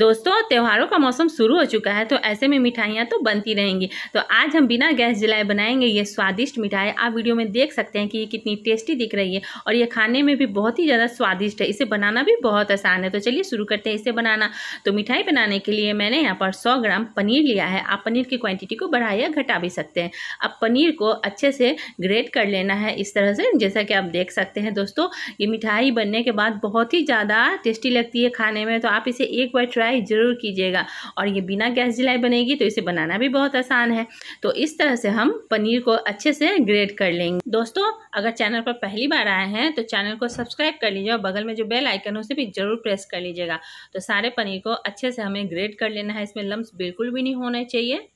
दोस्तों त्योहारों का मौसम शुरू हो चुका है तो ऐसे में मिठाइयाँ तो बनती रहेंगी तो आज हम बिना गैस जलाए बनाएंगे ये स्वादिष्ट मिठाई आप वीडियो में देख सकते हैं कि ये कितनी टेस्टी दिख रही है और ये खाने में भी बहुत ही ज़्यादा स्वादिष्ट है इसे बनाना भी बहुत आसान है तो चलिए शुरू करते हैं इसे बनाना तो मिठाई बनाने के लिए मैंने यहाँ पर सौ ग्राम पनीर लिया है आप पनीर की क्वान्टिटी को बढ़ा या घटा भी सकते हैं अब पनीर को अच्छे से ग्रेट कर लेना है इस तरह से जैसा कि आप देख सकते हैं दोस्तों ये मिठाई बनने के बाद बहुत ही ज़्यादा टेस्टी लगती है खाने में तो आप इसे एक बार ट्राई ज़रूर कीजिएगा और ये बिना गैस जिलाई बनेगी तो इसे बनाना भी बहुत आसान है तो इस तरह से हम पनीर को अच्छे से ग्रेड कर लेंगे दोस्तों अगर चैनल पर पहली बार आए हैं तो चैनल को सब्सक्राइब कर लीजिए और बगल में जो बेल आइकन है उसे भी ज़रूर प्रेस कर लीजिएगा तो सारे पनीर को अच्छे से हमें ग्रेड कर लेना है इसमें लम्ब बिल्कुल भी नहीं होने चाहिए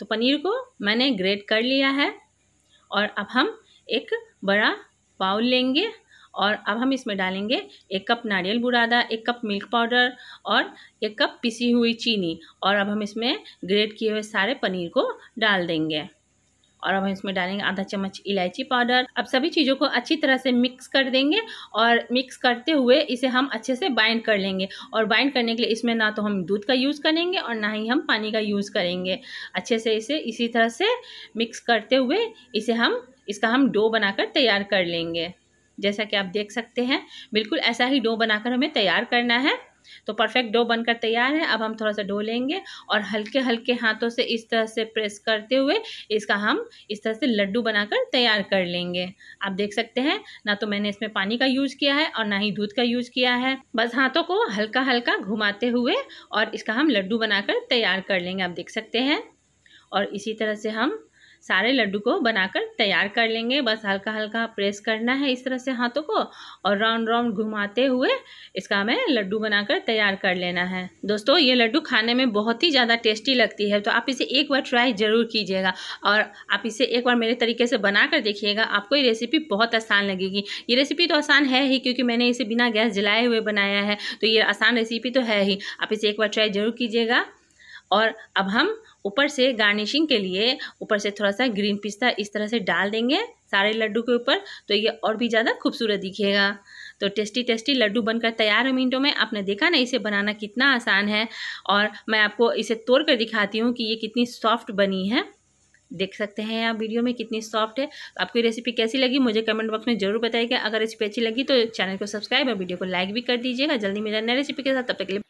तो पनीर को मैंने ग्रेड कर लिया है और अब हम एक बड़ा बाउल लेंगे और अब हम इसमें डालेंगे एक कप नारियल बुरादा एक कप मिल्क पाउडर और एक कप पिसी हुई चीनी और अब हम इसमें ग्रेट किए हुए सारे पनीर को डाल देंगे और अब हम इसमें डालेंगे आधा चम्मच इलायची पाउडर अब सभी चीज़ों को अच्छी तरह से मिक्स कर देंगे और मिक्स करते हुए इसे हम अच्छे से बाइंड कर लेंगे और बाइंड करने के लिए इसमें ना तो हम दूध का यूज़ करेंगे और ना ही हम पानी का यूज़ करेंगे अच्छे से इसे इसी तरह से मिक्स करते हुए इसे हम इसका हम डो बनाकर तैयार कर लेंगे जैसा कि आप देख सकते हैं बिल्कुल ऐसा ही डो बनाकर हमें तैयार करना है तो परफेक्ट डो बनकर तैयार है अब हम थोड़ा सा डो लेंगे और हल्के हल्के हाथों से इस तरह से प्रेस करते हुए इसका हम इस तरह से लड्डू बनाकर तैयार कर लेंगे आप देख सकते हैं ना तो मैंने इसमें पानी का यूज किया है और ना ही दूध का यूज किया है बस हाथों को हल्का हल्का घुमाते हुए और इसका हम लड्डू बनाकर तैयार कर लेंगे आप देख सकते हैं और इसी तरह से हम सारे लड्डू को बनाकर तैयार कर लेंगे बस हल्का हल्का प्रेस करना है इस तरह से हाथों को और राउंड राउंड घुमाते हुए इसका हमें लड्डू बनाकर तैयार कर लेना है दोस्तों ये लड्डू खाने में बहुत ही ज़्यादा टेस्टी लगती है तो आप इसे एक बार ट्राई ज़रूर कीजिएगा और आप इसे एक बार मेरे तरीके से बना कर देखिएगा आपको ये रेसिपी बहुत आसान लगेगी ये रेसिपी तो आसान है ही क्योंकि मैंने इसे बिना गैस जलाए हुए बनाया है तो ये आसान रेसिपी तो है ही आप इसे एक बार ट्राई ज़रूर कीजिएगा और अब हम ऊपर से गार्निशिंग के लिए ऊपर से थोड़ा सा ग्रीन पिस्ता इस तरह से डाल देंगे सारे लड्डू के ऊपर तो ये और भी ज़्यादा खूबसूरत दिखेगा तो टेस्टी टेस्टी लड्डू बनकर तैयार है मिनटों में आपने देखा ना इसे बनाना कितना आसान है और मैं आपको इसे तोड़ कर दिखाती हूँ कि ये कितनी सॉफ्ट बनी है देख सकते हैं आप वीडियो में कितनी सॉफ्ट है तो आपकी रेसिपी कैसी लगी मुझे कमेंट बॉक्स में जरूर बताइएगा अगर रेसिपी अच्छी लगी तो चैनल को सब्सक्राइब और वीडियो को लाइक भी कर दीजिएगा जल्दी मिला नया रेसिपी के साथ तब तक के लिए